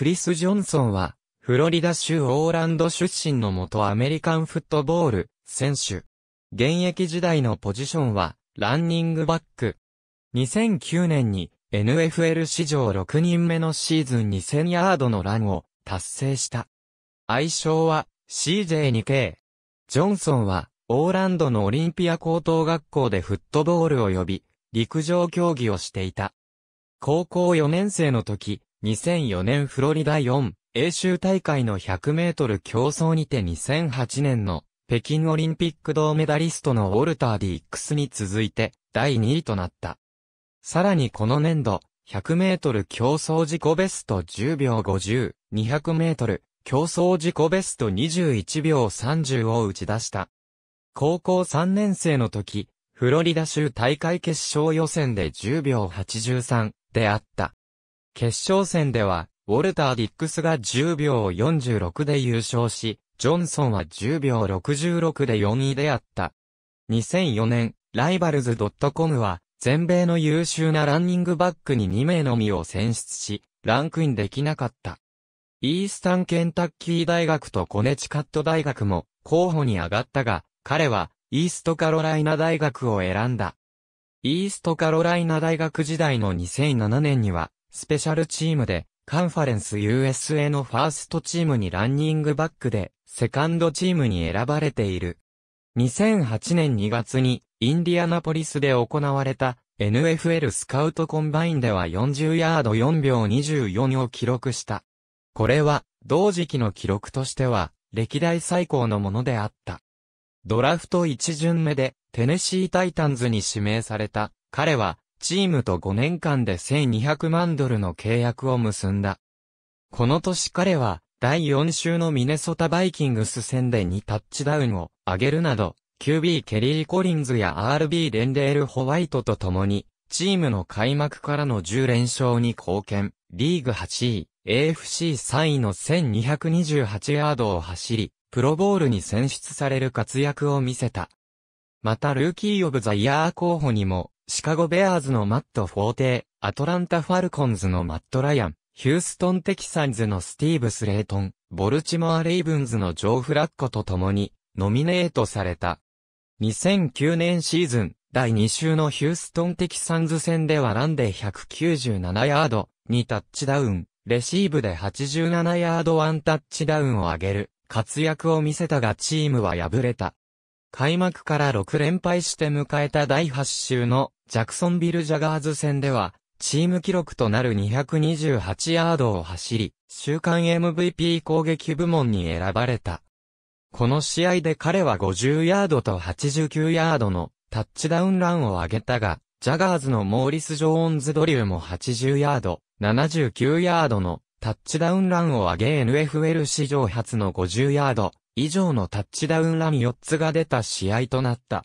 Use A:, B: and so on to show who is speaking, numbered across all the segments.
A: クリス・ジョンソンは、フロリダ州オーランド出身の元アメリカンフットボール選手。現役時代のポジションは、ランニングバック。2009年に NFL 史上6人目のシーズン2000ヤードのランを達成した。愛称は CJ2K。ジョンソンはオーランドのオリンピア高等学校でフットボールを呼び、陸上競技をしていた。高校4年生の時、2004年フロリダ4、英州大会の100メートル競争にて2008年の北京オリンピック銅メダリストのウォルター・ディックスに続いて第2位となった。さらにこの年度、100メートル競争自己ベスト10秒50、200メートル競争自己ベスト21秒30を打ち出した。高校3年生の時、フロリダ州大会決勝予選で10秒83であった。決勝戦では、ウォルター・ディックスが10秒46で優勝し、ジョンソンは10秒66で4位であった。2004年、ライバルズ .com は、全米の優秀なランニングバックに2名のみを選出し、ランクインできなかった。イースタンケンタッキー大学とコネチカット大学も候補に上がったが、彼はイーストカロライナ大学を選んだ。イーストカロライナ大学時代の2007年には、スペシャルチームで、カンファレンス USA のファーストチームにランニングバックで、セカンドチームに選ばれている。2008年2月に、インディアナポリスで行われた、NFL スカウトコンバインでは40ヤード4秒24を記録した。これは、同時期の記録としては、歴代最高のものであった。ドラフト1巡目で、テネシータイタンズに指名された、彼は、チームと5年間で1200万ドルの契約を結んだ。この年彼は、第4週のミネソタバイキングス戦で2タッチダウンを上げるなど、QB ケリー・コリンズや RB レンデール・ホワイトと共に、チームの開幕からの10連勝に貢献、リーグ8位、AFC3 位の1228ヤードを走り、プロボールに選出される活躍を見せた。またルーキー・オブ・ザ・イヤー候補にも、シカゴベアーズのマット・フォーテー、アトランタ・ファルコンズのマット・ライアン、ヒューストン・テキサンズのスティーブ・スレイトン、ボルチモア・レイブンズのジョー・フラッコと共に、ノミネートされた。2009年シーズン、第2週のヒューストン・テキサンズ戦ではランで197ヤード、2タッチダウン、レシーブで87ヤード1タッチダウンを上げる、活躍を見せたがチームは敗れた。開幕から6連敗して迎えた第8週のジャクソンビル・ジャガーズ戦では、チーム記録となる228ヤードを走り、週間 MVP 攻撃部門に選ばれた。この試合で彼は50ヤードと89ヤードのタッチダウンランを上げたが、ジャガーズのモーリス・ジョーンズ・ドリューも80ヤード、79ヤードのタッチダウンランを上げ NFL 史上初の50ヤード、以上のタッチダウンラン4つが出た試合となった。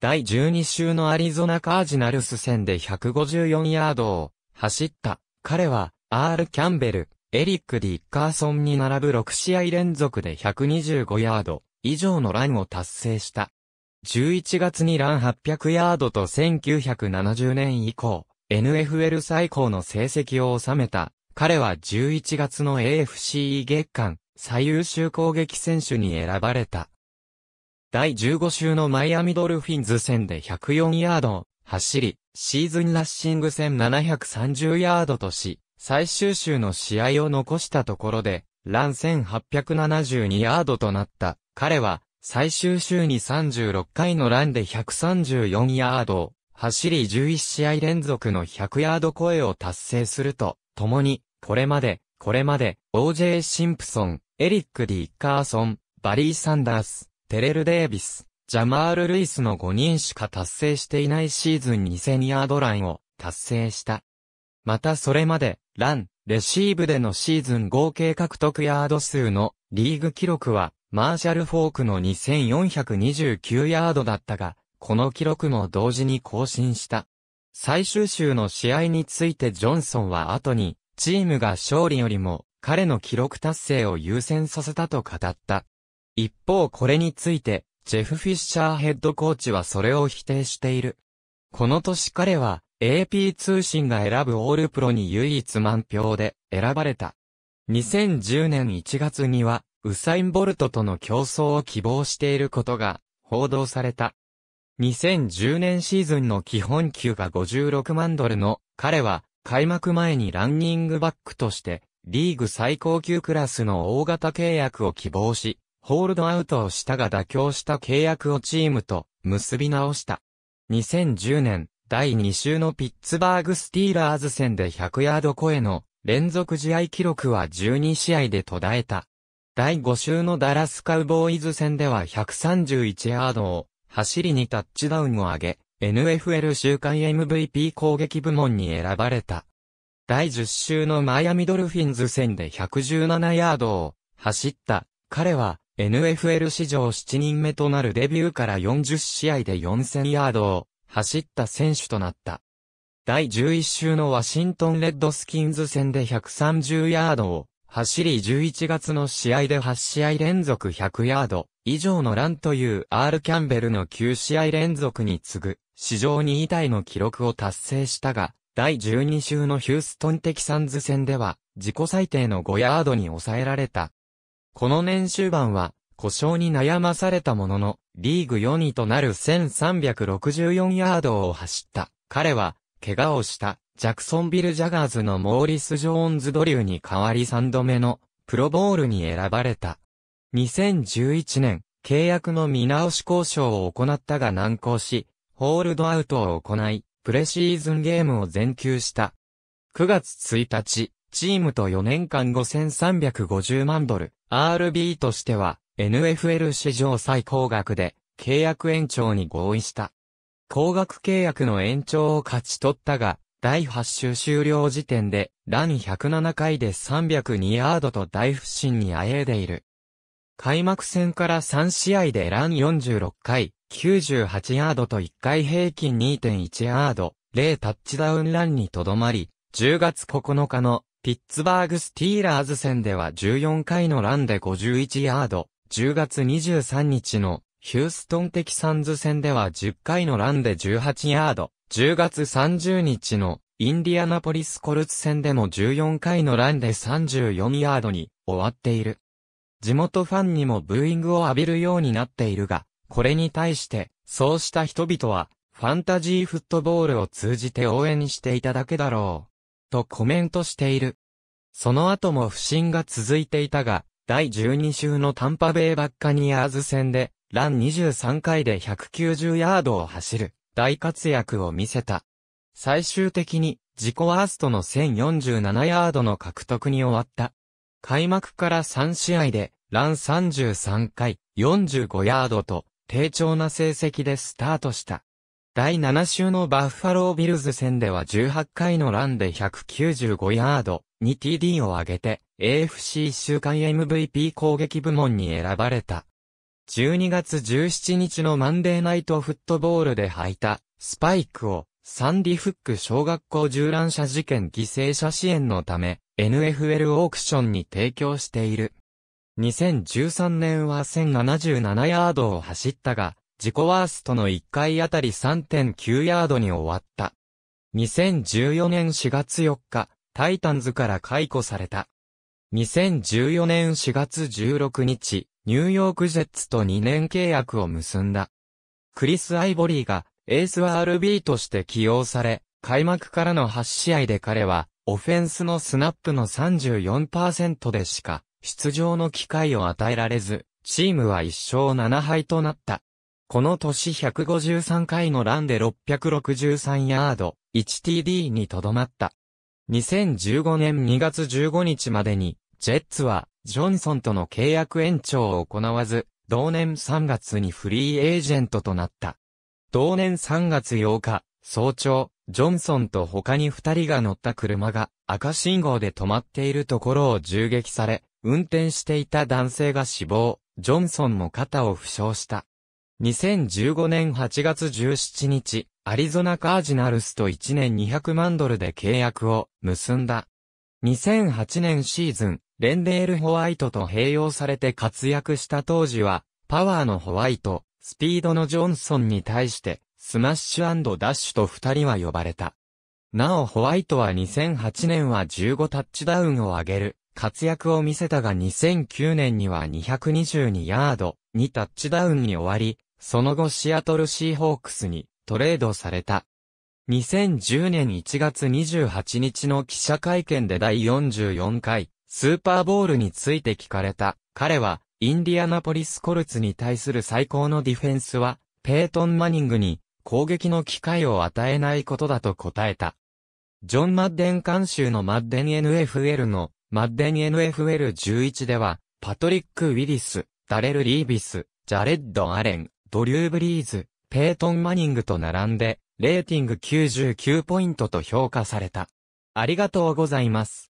A: 第12週のアリゾナカージナルス戦で154ヤードを走った。彼は、アール・キャンベル、エリック・ディッカーソンに並ぶ6試合連続で125ヤード以上のランを達成した。11月にラン800ヤードと1970年以降、NFL 最高の成績を収めた。彼は11月の AFC 月間最優秀攻撃選手に選ばれた。第15週のマイアミドルフィンズ戦で104ヤードを走り、シーズンラッシング戦730ヤードとし、最終週の試合を残したところで、ラン1872ヤードとなった。彼は、最終週に36回のランで134ヤードを走り11試合連続の100ヤード超えを達成すると、共に、これまで、これまで、OJ シンプソン、エリック・ディッカーソン、バリー・サンダース、テレル・デービス、ジャマール・ルイスの5人しか達成していないシーズン2000ヤードラインを達成した。またそれまで、ラン、レシーブでのシーズン合計獲得ヤード数のリーグ記録は、マーシャル・フォークの2429ヤードだったが、この記録も同時に更新した。最終週の試合についてジョンソンは後に、チームが勝利よりも彼の記録達成を優先させたと語った。一方これについて、ジェフ・フィッシャーヘッドコーチはそれを否定している。この年彼は AP 通信が選ぶオールプロに唯一満票で選ばれた。2010年1月には、ウサイン・ボルトとの競争を希望していることが報道された。2010年シーズンの基本給が56万ドルの彼は開幕前にランニングバックとしてリーグ最高級クラスの大型契約を希望し、ホールドアウトをしたが妥協した契約をチームと結び直した。2010年、第2週のピッツバーグスティーラーズ戦で100ヤード超えの連続試合記録は12試合で途絶えた。第5週のダラスカウボーイズ戦では131ヤードを走りにタッチダウンを上げ、NFL 週間 MVP 攻撃部門に選ばれた。第10週のマイアミドルフィンズ戦で117ヤードを走った。彼は NFL 史上7人目となるデビューから40試合で4000ヤードを走った選手となった。第11週のワシントンレッドスキンズ戦で130ヤードを走り11月の試合で8試合連続100ヤード以上のランという R キャンベルの9試合連続に次ぐ史上2位体の記録を達成したが、第12週のヒューストンテキサンズ戦では、自己最低の5ヤードに抑えられた。この年終盤は、故障に悩まされたものの、リーグ4位となる1364ヤードを走った。彼は、怪我をした、ジャクソンビル・ジャガーズのモーリス・ジョーンズ・ドリューに代わり3度目の、プロボールに選ばれた。2011年、契約の見直し交渉を行ったが難航し、ホールドアウトを行い、プレシーズンゲームを全休した。9月1日、チームと4年間5350万ドル、RB としては NFL 史上最高額で契約延長に合意した。高額契約の延長を勝ち取ったが、第8週終了時点で、ラン107回で302ヤードと大不振にあえいでいる。開幕戦から3試合でラン46回、98ヤードと1回平均2.1ヤード、0タッチダウンランにとどまり、10月9日のピッツバーグスティーラーズ戦では14回のランで51ヤード、10月23日のヒューストンテキサンズ戦では10回のランで18ヤード、10月30日のインディアナポリスコルツ戦でも14回のランで34ヤードに終わっている。地元ファンにもブーイングを浴びるようになっているが、これに対して、そうした人々は、ファンタジーフットボールを通じて応援していただけだろう。とコメントしている。その後も不振が続いていたが、第12週のタンパベイバッカニアーズ戦で、ラン23回で190ヤードを走る、大活躍を見せた。最終的に、自己ワーストの1047ヤードの獲得に終わった。開幕から3試合で、ラン33回、45ヤードと、低調な成績でスタートした。第7週のバッファロービルズ戦では18回のランで195ヤード、2TD を上げて AFC 週間 MVP 攻撃部門に選ばれた。12月17日のマンデーナイトフットボールで履いたスパイクをサンディフック小学校銃乱射事件犠牲者支援のため NFL オークションに提供している。2013年は1077ヤードを走ったが、自己ワーストの1回あたり3.9ヤードに終わった。2014年4月4日、タイタンズから解雇された。2014年4月16日、ニューヨークジェッツと2年契約を結んだ。クリス・アイボリーがエース RB として起用され、開幕からの8試合で彼は、オフェンスのスナップの34%でしか出場の機会を与えられず、チームは1勝7敗となった。この年153回のランで663ヤード、1TD にとどまった。2015年2月15日までに、ジェッツは、ジョンソンとの契約延長を行わず、同年3月にフリーエージェントとなった。同年3月8日、早朝、ジョンソンと他に2人が乗った車が赤信号で止まっているところを銃撃され、運転していた男性が死亡、ジョンソンも肩を負傷した。2015年8月17日、アリゾナカージナルスと1年200万ドルで契約を結んだ。2008年シーズン、レンデール・ホワイトと併用されて活躍した当時は、パワーのホワイト、スピードのジョンソンに対して、スマッシュダッシュと二人は呼ばれた。なおホワイトは2008年は15タッチダウンを上げる、活躍を見せたが2009年には222ヤードにタッチダウンに終わり、その後シアトルシーホークスにトレードされた。2010年1月28日の記者会見で第44回スーパーボールについて聞かれた。彼はインディアナポリスコルツに対する最高のディフェンスはペートン・マニングに攻撃の機会を与えないことだと答えた。ジョン・マッデン監修のマッデン NFL のマッデン NFL11 では、パトリック・ウィリス、ダレル・リービス、ジャレッド・アレン、ドリュー・ブリーズ、ペイトン・マニングと並んで、レーティング99ポイントと評価された。ありがとうございます。